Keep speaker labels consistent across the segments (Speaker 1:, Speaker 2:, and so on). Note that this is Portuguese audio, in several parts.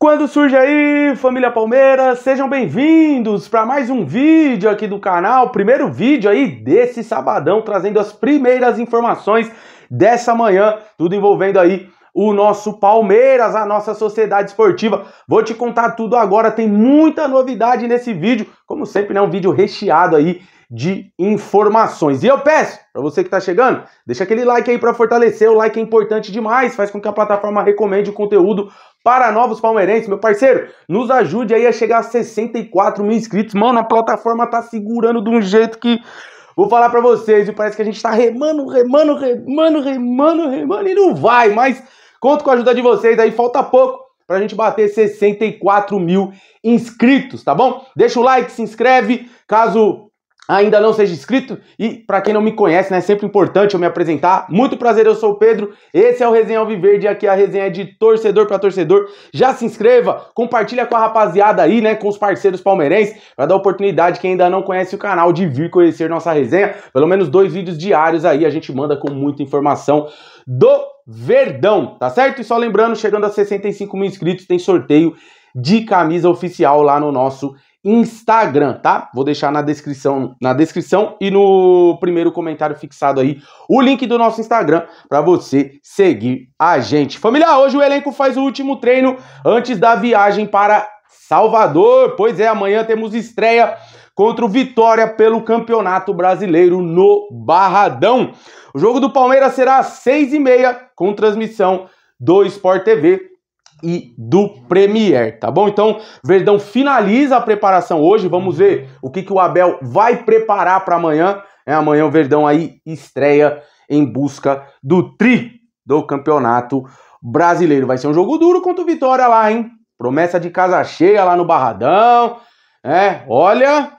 Speaker 1: Quando surge aí, família Palmeiras, sejam bem-vindos para mais um vídeo aqui do canal, primeiro vídeo aí desse sabadão, trazendo as primeiras informações dessa manhã, tudo envolvendo aí o nosso Palmeiras, a nossa sociedade esportiva. Vou te contar tudo agora, tem muita novidade nesse vídeo, como sempre, né, um vídeo recheado aí de informações. E eu peço para você que está chegando, deixa aquele like aí para fortalecer. O like é importante demais, faz com que a plataforma recomende o conteúdo para novos palmeirenses. Meu parceiro, nos ajude aí a chegar a 64 mil inscritos. Mano, a plataforma tá segurando de um jeito que Vou falar para vocês, e parece que a gente está remando, remando, remando, remando, remando e não vai, mas conto com a ajuda de vocês aí, falta pouco para a gente bater 64 mil inscritos, tá bom? Deixa o like, se inscreve, caso ainda não seja inscrito e para quem não me conhece, né, é sempre importante eu me apresentar. Muito prazer, eu sou o Pedro. Esse é o Resenha Alviverde, aqui é a resenha é de torcedor para torcedor. Já se inscreva, compartilha com a rapaziada aí, né, com os parceiros palmeirenses, para dar oportunidade quem ainda não conhece o canal de vir conhecer nossa resenha. Pelo menos dois vídeos diários aí a gente manda com muita informação do Verdão, tá certo? E só lembrando, chegando a 65 mil inscritos, tem sorteio de camisa oficial lá no nosso Instagram, tá? Vou deixar na descrição, na descrição e no primeiro comentário fixado aí o link do nosso Instagram para você seguir a gente. Família, hoje o elenco faz o último treino antes da viagem para Salvador. Pois é, amanhã temos estreia contra o Vitória pelo Campeonato Brasileiro no Barradão. O jogo do Palmeiras será às seis e meia com transmissão do Sport TV e do Premier, tá bom? Então, Verdão finaliza a preparação hoje. Vamos ver o que, que o Abel vai preparar para amanhã. É, amanhã o Verdão aí estreia em busca do tri do campeonato brasileiro. Vai ser um jogo duro contra o Vitória lá, hein? Promessa de casa cheia lá no Barradão. É, olha,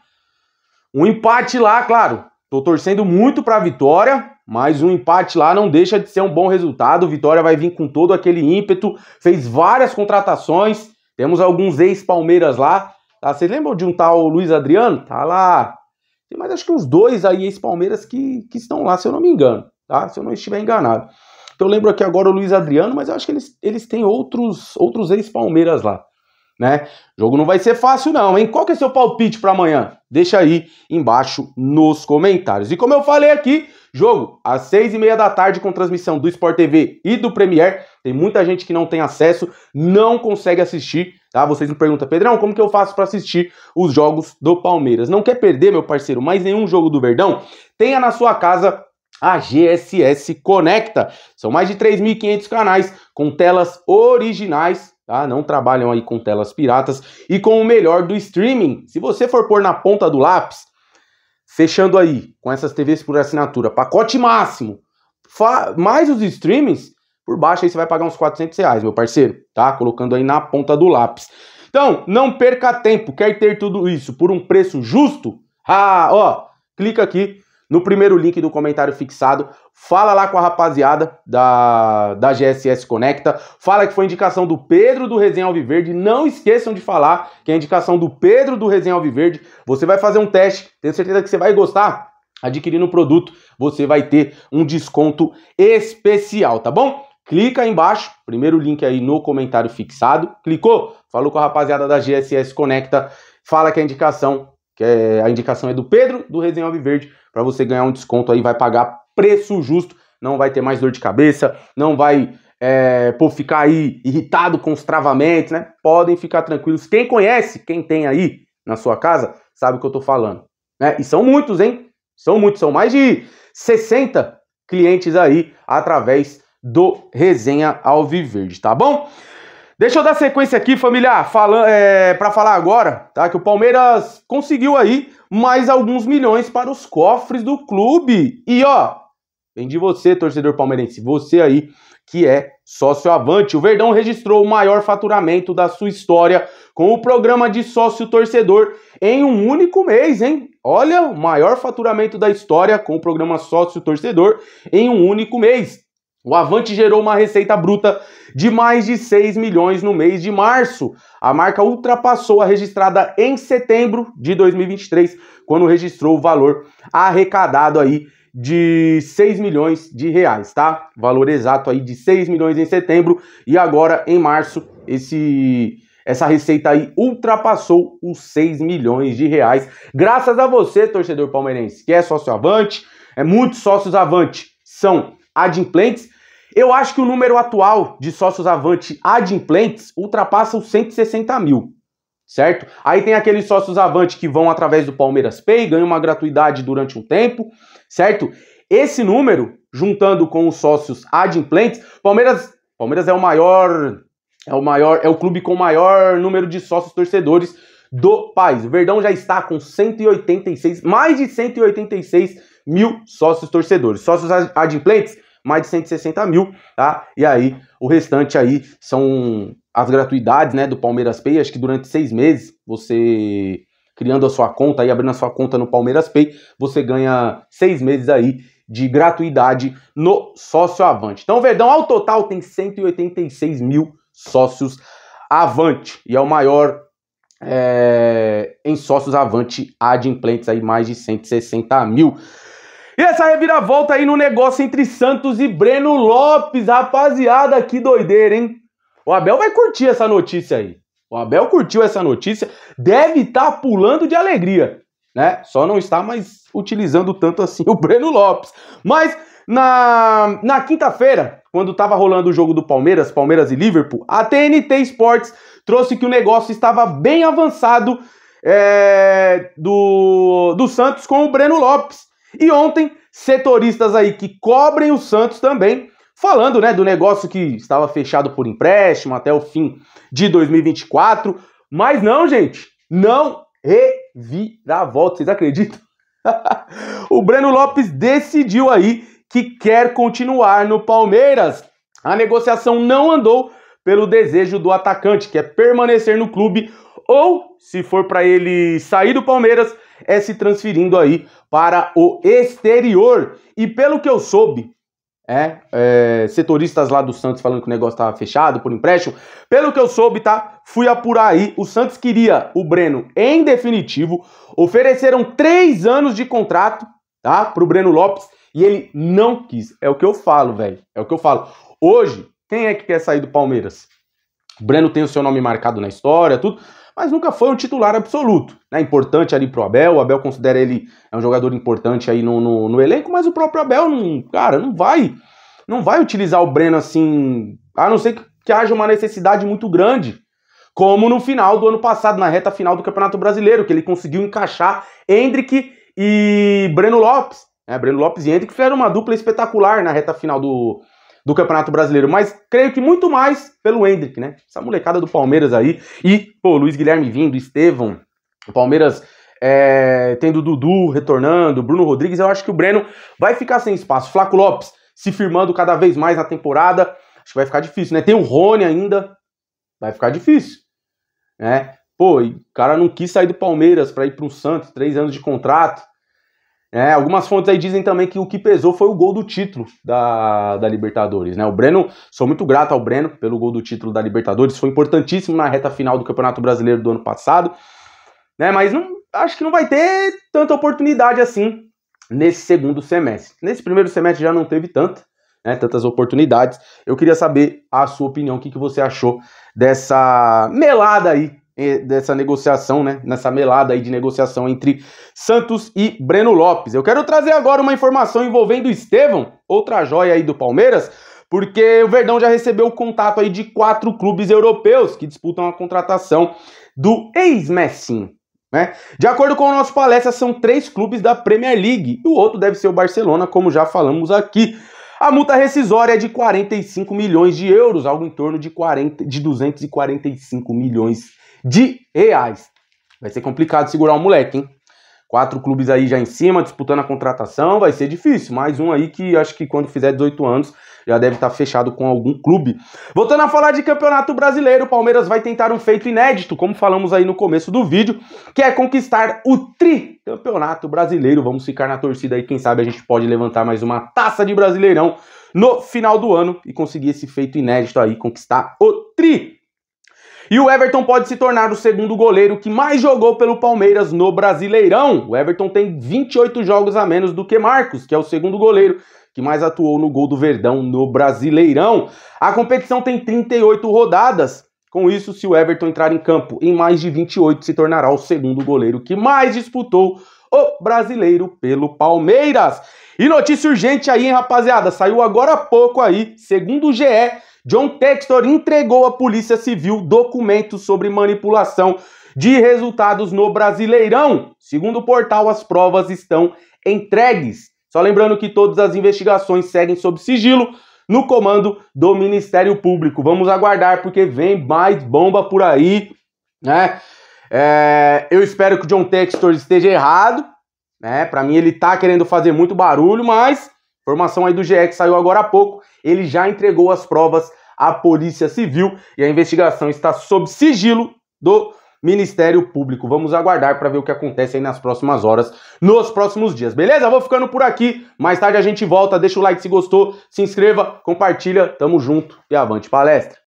Speaker 1: um empate lá, claro. Tô torcendo muito para a vitória, mas um empate lá não deixa de ser um bom resultado. Vitória vai vir com todo aquele ímpeto, fez várias contratações. Temos alguns ex-Palmeiras lá. Tá? Vocês lembram de um tal Luiz Adriano? Tá lá. Tem mais acho que uns dois aí, ex-Palmeiras, que, que estão lá, se eu não me engano. Tá? Se eu não estiver enganado. Então eu lembro aqui agora o Luiz Adriano, mas eu acho que eles, eles têm outros, outros ex-Palmeiras lá né? O jogo não vai ser fácil não, hein? Qual que é seu palpite para amanhã? Deixa aí embaixo nos comentários. E como eu falei aqui, jogo às seis e meia da tarde com transmissão do Sport TV e do Premier. Tem muita gente que não tem acesso, não consegue assistir, tá? Vocês me perguntam, Pedrão, como que eu faço para assistir os jogos do Palmeiras? Não quer perder, meu parceiro, mais nenhum jogo do Verdão? Tenha na sua casa a GSS Conecta. São mais de 3.500 canais com telas originais tá? Não trabalham aí com telas piratas e com o melhor do streaming. Se você for pôr na ponta do lápis, fechando aí com essas TVs por assinatura, pacote máximo, mais os streamings, por baixo aí você vai pagar uns 400 reais, meu parceiro, tá? Colocando aí na ponta do lápis. Então, não perca tempo. Quer ter tudo isso por um preço justo? Ah, ó, clica aqui no primeiro link do comentário fixado. Fala lá com a rapaziada da, da GSS Conecta. Fala que foi indicação do Pedro do Resenha Alviverde. Não esqueçam de falar que é indicação do Pedro do Resenha Alviverde. Você vai fazer um teste, tenho certeza que você vai gostar. Adquirindo o produto, você vai ter um desconto especial, tá bom? Clica aí embaixo, primeiro link aí no comentário fixado. Clicou? Falou com a rapaziada da GSS Conecta. Fala que é indicação que é, a indicação é do Pedro, do Resenha Alviverde, para você ganhar um desconto aí, vai pagar preço justo, não vai ter mais dor de cabeça, não vai é, pô, ficar aí irritado com os travamentos, né? Podem ficar tranquilos. Quem conhece, quem tem aí na sua casa, sabe o que eu tô falando. Né? E são muitos, hein? São muitos, são mais de 60 clientes aí através do Resenha Alviverde, tá bom? Deixa eu dar sequência aqui, família, é, para falar agora, tá? Que o Palmeiras conseguiu aí mais alguns milhões para os cofres do clube. E ó, vem de você, torcedor palmeirense, você aí que é sócio avante. O Verdão registrou o maior faturamento da sua história com o programa de sócio torcedor em um único mês, hein? Olha, o maior faturamento da história com o programa sócio torcedor em um único mês. O Avante gerou uma receita bruta de mais de 6 milhões no mês de março. A marca ultrapassou a registrada em setembro de 2023, quando registrou o valor arrecadado aí de 6 milhões de reais, tá? Valor exato aí de 6 milhões em setembro e agora em março esse essa receita aí ultrapassou os 6 milhões de reais. Graças a você, torcedor palmeirense, que é sócio Avante, é muitos sócios Avante são adimplentes, eu acho que o número atual de sócios avante adimplentes ultrapassa os 160 mil, certo? Aí tem aqueles sócios avante que vão através do Palmeiras Pay, ganham uma gratuidade durante um tempo, certo? Esse número, juntando com os sócios adimplentes, Palmeiras, Palmeiras é o maior, é o maior, é o clube com o maior número de sócios torcedores do país. O Verdão já está com 186, mais de 186 mil sócios torcedores. Sócios adimplentes, mais de 160 mil, tá? E aí o restante aí são as gratuidades, né, do Palmeiras Pay, acho que durante seis meses você criando a sua conta e abrindo a sua conta no Palmeiras Pay, você ganha seis meses aí de gratuidade no sócio avante. Então Verdão ao total tem 186 mil sócios avante e é o maior é, em sócios avante adimplentes aí mais de 160 mil. E essa reviravolta aí no negócio entre Santos e Breno Lopes, rapaziada, que doideira, hein? O Abel vai curtir essa notícia aí. O Abel curtiu essa notícia, deve estar tá pulando de alegria, né? Só não está mais utilizando tanto assim o Breno Lopes. Mas na, na quinta-feira, quando estava rolando o jogo do Palmeiras, Palmeiras e Liverpool, a TNT Sports trouxe que o negócio estava bem avançado é, do, do Santos com o Breno Lopes. E ontem, setoristas aí que cobrem o Santos também, falando né, do negócio que estava fechado por empréstimo até o fim de 2024. Mas não, gente, não reviravolta, vocês acreditam? o Breno Lopes decidiu aí que quer continuar no Palmeiras. A negociação não andou pelo desejo do atacante, que é permanecer no clube ou, se for para ele sair do Palmeiras, é se transferindo aí para o exterior. E pelo que eu soube, é, é, setoristas lá do Santos falando que o negócio estava fechado por empréstimo. Pelo que eu soube, tá? Fui apurar aí. O Santos queria o Breno em definitivo. Ofereceram três anos de contrato, tá? Pro Breno Lopes. E ele não quis. É o que eu falo, velho. É o que eu falo. Hoje, quem é que quer sair do Palmeiras? O Breno tem o seu nome marcado na história, tudo mas nunca foi um titular absoluto. Né? Importante ali pro Abel, o Abel considera ele é um jogador importante aí no, no, no elenco, mas o próprio Abel, não, cara, não vai não vai utilizar o Breno assim, a não ser que, que haja uma necessidade muito grande, como no final do ano passado, na reta final do Campeonato Brasileiro, que ele conseguiu encaixar Hendrick e Breno Lopes. Né? Breno Lopes e Hendrick fizeram uma dupla espetacular na reta final do, do Campeonato Brasileiro, mas creio que muito mais pelo Hendrick, né? Essa molecada do Palmeiras aí. E, pô, Luiz Guilherme vindo, Estevam, o Palmeiras é, tendo Dudu retornando, Bruno Rodrigues, eu acho que o Breno vai ficar sem espaço. Flaco Lopes se firmando cada vez mais na temporada, acho que vai ficar difícil, né? Tem o Rony ainda, vai ficar difícil, né? Pô, o cara não quis sair do Palmeiras para ir para o Santos, três anos de contrato. É, algumas fontes aí dizem também que o que pesou foi o gol do título da, da Libertadores, né? O Breno, sou muito grato ao Breno pelo gol do título da Libertadores, foi importantíssimo na reta final do Campeonato Brasileiro do ano passado, né? Mas não, acho que não vai ter tanta oportunidade assim nesse segundo semestre. Nesse primeiro semestre já não teve tanto, né? Tantas oportunidades. Eu queria saber a sua opinião, o que, que você achou dessa melada aí dessa negociação, né? Nessa melada aí de negociação entre Santos e Breno Lopes. Eu quero trazer agora uma informação envolvendo o Estevão, outra joia aí do Palmeiras, porque o Verdão já recebeu o contato aí de quatro clubes europeus que disputam a contratação do ex-Messi. Né? De acordo com o nosso palestra, são três clubes da Premier League. E o outro deve ser o Barcelona, como já falamos aqui. A multa rescisória é de 45 milhões de euros, algo em torno de, 40, de 245 milhões de reais. Vai ser complicado segurar o moleque, hein? Quatro clubes aí já em cima, disputando a contratação, vai ser difícil. Mais um aí que acho que quando fizer 18 anos já deve estar tá fechado com algum clube. Voltando a falar de Campeonato Brasileiro, o Palmeiras vai tentar um feito inédito, como falamos aí no começo do vídeo, que é conquistar o tri Campeonato Brasileiro. Vamos ficar na torcida aí, quem sabe a gente pode levantar mais uma taça de Brasileirão no final do ano e conseguir esse feito inédito aí, conquistar o tri e o Everton pode se tornar o segundo goleiro que mais jogou pelo Palmeiras no Brasileirão. O Everton tem 28 jogos a menos do que Marcos, que é o segundo goleiro que mais atuou no gol do Verdão no Brasileirão. A competição tem 38 rodadas. Com isso, se o Everton entrar em campo em mais de 28, se tornará o segundo goleiro que mais disputou o brasileiro pelo Palmeiras. E notícia urgente aí, hein, rapaziada? Saiu agora há pouco aí, segundo o GE, John Textor entregou à Polícia Civil documentos sobre manipulação de resultados no Brasileirão. Segundo o portal, as provas estão entregues. Só lembrando que todas as investigações seguem sob sigilo no comando do Ministério Público. Vamos aguardar porque vem mais bomba por aí, né? É, eu espero que o John Textor esteja errado, né? Para mim ele tá querendo fazer muito barulho, mas Informação aí do GE que saiu agora há pouco, ele já entregou as provas à Polícia Civil e a investigação está sob sigilo do Ministério Público. Vamos aguardar para ver o que acontece aí nas próximas horas, nos próximos dias. Beleza? Vou ficando por aqui. Mais tarde a gente volta. Deixa o like se gostou, se inscreva, compartilha. Tamo junto e avante palestra.